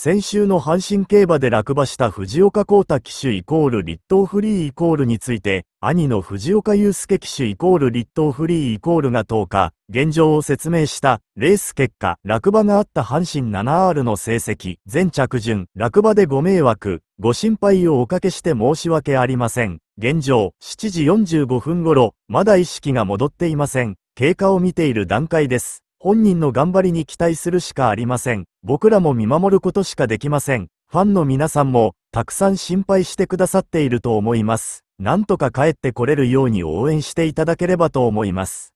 先週の阪神競馬で落馬した藤岡光太騎手イコール立東フリーイコールについて、兄の藤岡祐介騎手イコール立東フリーイコールが10日、現状を説明した、レース結果、落馬があった阪神 7R の成績、全着順、落馬でご迷惑、ご心配をおかけして申し訳ありません。現状、7時45分頃、まだ意識が戻っていません。経過を見ている段階です。本人の頑張りに期待するしかありません。僕らも見守ることしかできません。ファンの皆さんも、たくさん心配してくださっていると思います。なんとか帰ってこれるように応援していただければと思います。